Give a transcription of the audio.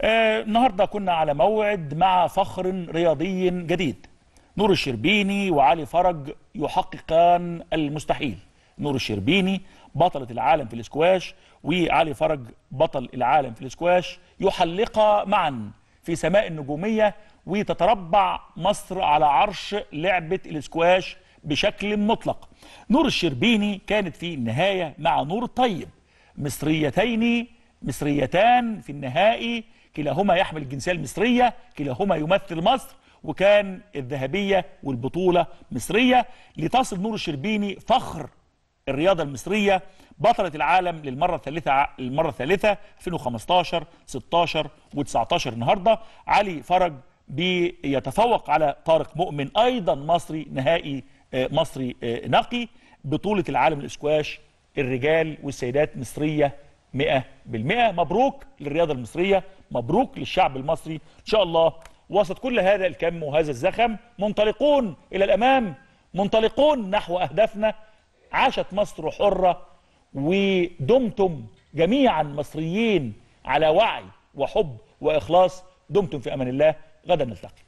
آه، النهاردة كنا على موعد مع فخر رياضي جديد نور الشربيني وعلي فرج يحققان المستحيل نور الشربيني بطلة العالم في الاسكواش وعلي فرج بطل العالم في الاسكواش يحلقا معا في سماء النجومية وتتربع مصر على عرش لعبة الاسكواش بشكل مطلق نور الشربيني كانت في النهاية مع نور طيب مصريتين مصريتان في النهائي كلاهما يحمل الجنسية المصرية كلاهما يمثل مصر وكان الذهبية والبطولة مصرية لتصل نور الشربيني فخر الرياضة المصرية بطلة العالم للمرة الثالثة للمره الثالثة 2015 16 و19 النهاردة علي فرج بيتفوق على طارق مؤمن أيضا مصري نهائي آه، مصري آه، نقي بطولة العالم الإسكواش الرجال والسيدات مصرية بالمئة مبروك للرياضه المصريه مبروك للشعب المصري ان شاء الله وسط كل هذا الكم وهذا الزخم منطلقون الى الامام منطلقون نحو اهدافنا عاشت مصر حره ودمتم جميعا مصريين على وعي وحب واخلاص دمتم في امان الله غدا نلتقي